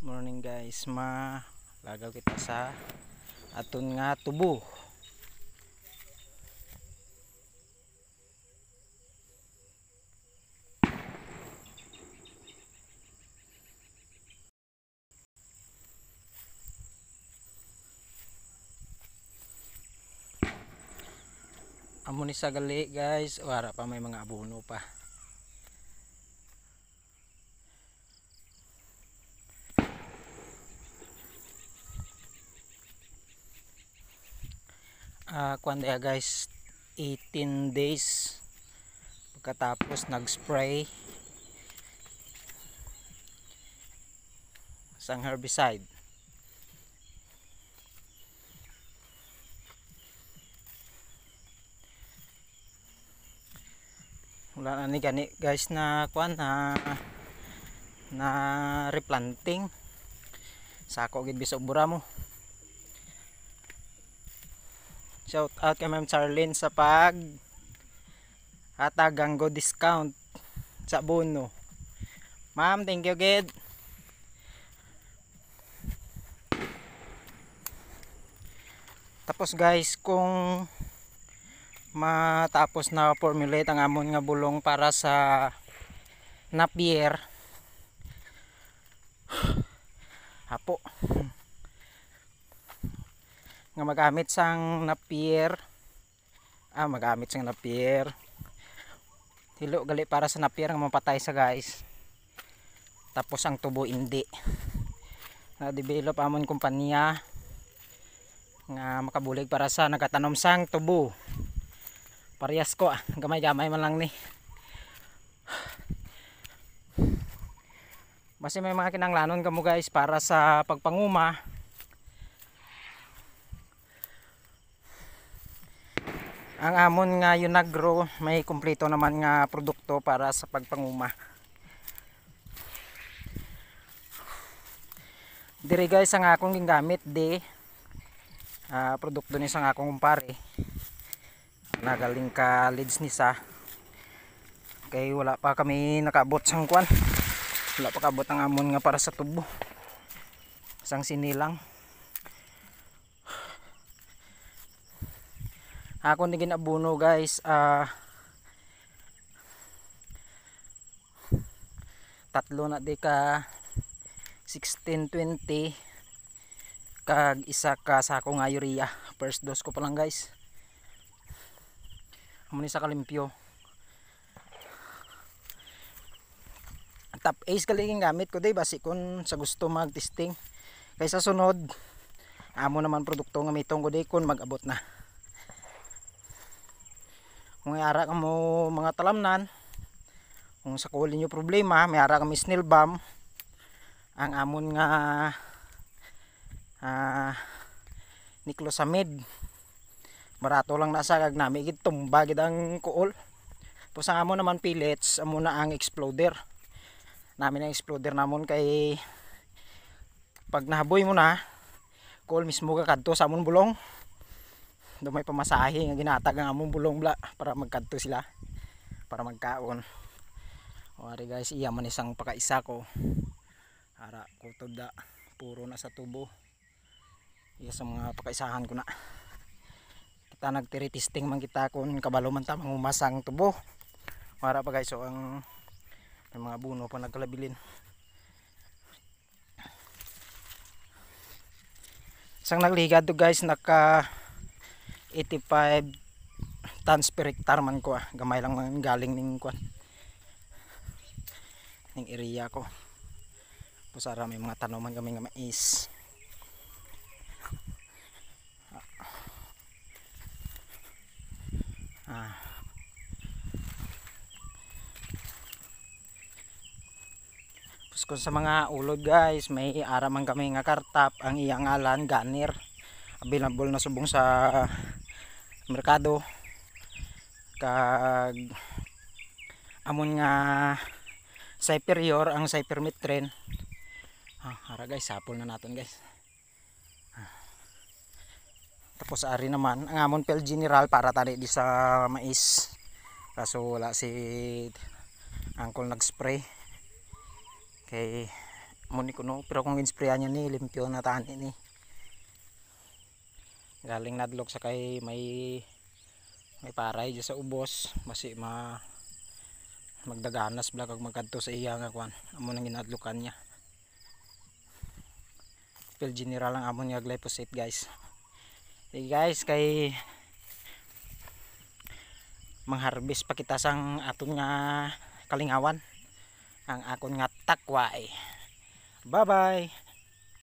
morning guys ma lagaw kita sa aton nga tubo amo ni sa gali guys wala pa may mga abono pa uh, ah, kwanda guys 18 days pagkatapos nag spray sang herbicide wala na ni gani guys na kwan na na replanting sako gid bisog bura mo Shout out kay Ma'am Charlene sa pag hatag ang go discount sa bono. Ma'am, thank you gid. Tapos guys, kung matapos na formulate ang amon nga bulong para sa napier. Apo nga magamit sang napier ah magamit sang napier hilo gali para sa napier nga mapatay sa guys tapos ang tubo hindi na develop amon kumpanya nga makabulig para sa nagatanom sang tubo parehas ko ah. gamay gamay man lang ni basi may mga kinanglanon kamo guys para sa pagpanguma ang amon nga Unagro may kumpleto naman nga produkto para sa pagpanguma dire guys ang akong gingamit de uh, ah, produkto ni sang akong kumpare nagaling ka leads ni sa kay wala pa kami nakabot sang kwan wala pa kabot ang amon nga para sa tubo sang sinilang ako ni ginabuno guys uh, tatlo na di ka 1620 kag isa ka sa ako nga urea first dose ko pa lang guys hamon sa kalimpyo top ace kaliging gamit ko day basi kun sa gusto mag testing kaysa sunod amo naman produkto nga mitong ko day kun magabot na kung ara ka mo mga talamnan kung sa kuhuli nyo problema may ara kami snail bomb ang amon nga uh, ah, niclosamid marato lang nasa kag nami gid tumba gid ang kuol tapos ang amon naman pellets amo na ang exploder nami na exploder namon kay pag nahaboy mo na kuol mismo ka kadto sa amon bulong may pamasahe nga ginatag ang among bulong bla para magkanto sila para magkaon o ari guys iya man isang pakaisa ko ara kutob da puro na sa tubo iya sa mga pakaisahan ko na kita nagtiritisting man kita kun kabalo man ta mangumasang tubo o ara pa guys so ang may mga buno pa nagkalabilin isang nagligad to guys naka 85 tons per hectare man ko ah. gamay lang man galing ning kwan ning area ko pusara may mga tanoman kami nga mais ah. Puskon sa mga ulod guys, may araman kami nga kartap ang iyang alan ganir. Available na subong sa merkado kag amon nga superior ang cypermethrin ah, ara guys sapol na naton guys ah. tapos ari naman ang amon pel general para tani di sa mais kaso wala si angkol nagspray kay mo ni kuno pero kung insprayan niya ni limpyo na tani ni galing nadlok sa kay may may paray dyan sa ubos masi ma magdaganas bla kag magkadto sa iya nga kwan amo nang ginadlokan niya Phil general lang amo nga glyphosate guys hey guys kay mangharbis pa kita sang aton nga kalingawan ang akon nga takwa eh. bye bye